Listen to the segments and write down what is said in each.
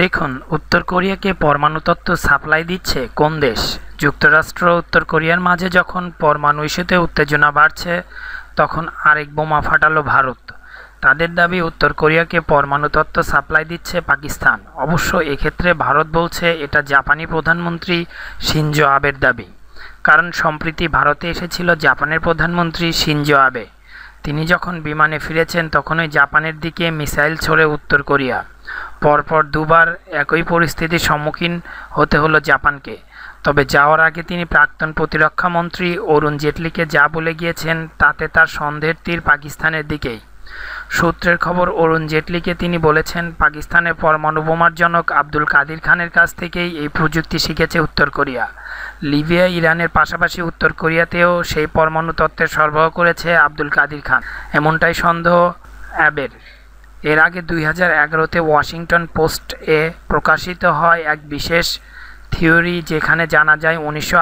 দেখুন উত্তর কোরিয়াকে পরমাণুতত্ত্ব সাপ্লাই দিচ্ছে কোন দেশ যুক্তরাষ্ট্র উত্তর কোরিয়ার মাঝে যখন পরমাণু ইস্যুতে উত্তেজনা বাড়ছে তখন আরেক বোমা ফাটালো ভারত তাদের দাবি উত্তর কোরিয়াকে পরমাণুতত্ত্ব সাপ্লাই দিচ্ছে পাকিস্তান অবশ্য এক্ষেত্রে ভারত বলছে এটা জাপানি প্রধানমন্ত্রী শিনজো আবের দাবি কারণ সম্প্রতি ভারতে এসেছিল জাপানের প্রধানমন্ত্রী শিনজো আবে তিনি যখন বিমানে ফিরেছেন তখনই জাপানের দিকে মিসাইল ছড়ে উত্তর কোরিয়া পরপর দুবার একই পরিস্থিতির সম্মুখীন হতে হলো জাপানকে তবে যাওয়ার আগে তিনি প্রাক্তন প্রতিরক্ষামন্ত্রী অরুণ জেটলিকে যা বলে গিয়েছেন তাতে তার সন্দেহের তীর পাকিস্তানের দিকেই সূত্রের খবর অরুণ জেটলিকে তিনি বলেছেন পাকিস্তানের পরমাণু বোমার জনক আব্দুল কাদির খানের কাছ থেকেই এই প্রযুক্তি শিখেছে উত্তর কোরিয়া লিবিয়া ইরানের পাশাপাশি উত্তর কোরিয়াতেও সেই পরমাণু তত্ত্বের সরবরাহ করেছে আব্দুল কাদির খান এমনটাই সন্দেহ অ্যাবের এর আগে দুই হাজার এগারোতে ওয়াশিংটন পোস্ট এ প্রকাশিত হয় এক বিশেষ থিওরি যেখানে জানা যায় উনিশশো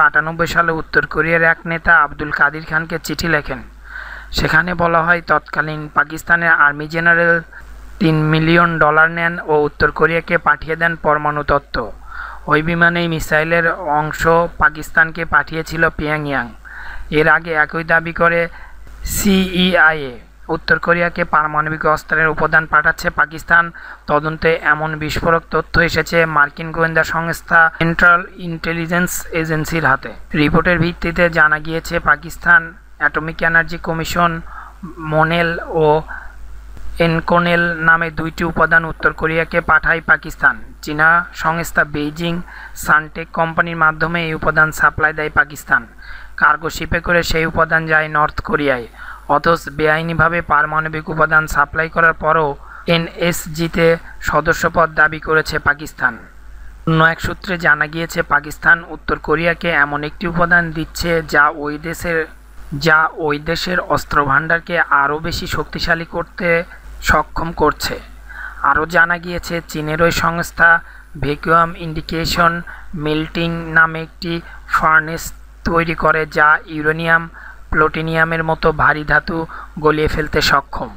সালে উত্তর কোরিয়ার এক নেতা আব্দুল কাদির খানকে চিঠি লেখেন সেখানে বলা হয় তৎকালীন পাকিস্তানের আর্মি জেনারেল তিন মিলিয়ন ডলার নেন ও উত্তর কোরিয়াকে পাঠিয়ে দেন পরমাণু তত্ত্ব ওই বিমানেই মিসাইলের অংশ পাকিস্তানকে পাঠিয়েছিল পিয়াংয়াং এর আগে একই দাবি করে সিইআইএ উত্তর কোরিয়াকে পারমাণবিক অস্ত্রের উপাদান পাঠাচ্ছে পাকিস্তান তদন্তে এমন বিস্ফোরক তথ্য এসেছে মার্কিন গোয়েন্দা সংস্থা সেন্ট্রাল ইন্টেলিজেন্স এজেন্সির হাতে রিপোর্টের ভিত্তিতে জানা গিয়েছে Pakistan atomic energy commission Monel ও এনকোনেল নামে দুইটি উপাদান উত্তর কোরিয়াকে পাঠায় পাকিস্তান চীনা সংস্থা বেইজিং সানটেক কোম্পানির মাধ্যমে এই উপাদান সাপ্লাই দেয় পাকিস্তান কার্গো শিপে করে সেই উপাদান যায় নর্থ কোরিয়ায় অথচ বেআইনিভাবে পারমাণবিক উপাদান সাপ্লাই করার পরও এনএসজিতে সদস্যপদ দাবি করেছে পাকিস্তান অন্য এক সূত্রে জানা গিয়েছে পাকিস্তান উত্তর কোরিয়াকে এমন একটি উপাদান দিচ্ছে যা ওই দেশের যা ওই দেশের অস্ত্রভাণ্ডারকে আরও বেশি শক্তিশালী করতে সক্ষম করছে আরও জানা গিয়েছে চীনের ওই সংস্থা ভেকুয়াম ইন্ডিকেশন মেল্টিং নামে একটি ফার্নেস তৈরি করে যা ইউরেনিয়াম প্লোটিনিয়ামের মতো ভারী ধাতু গলিয়ে ফেলতে সক্ষম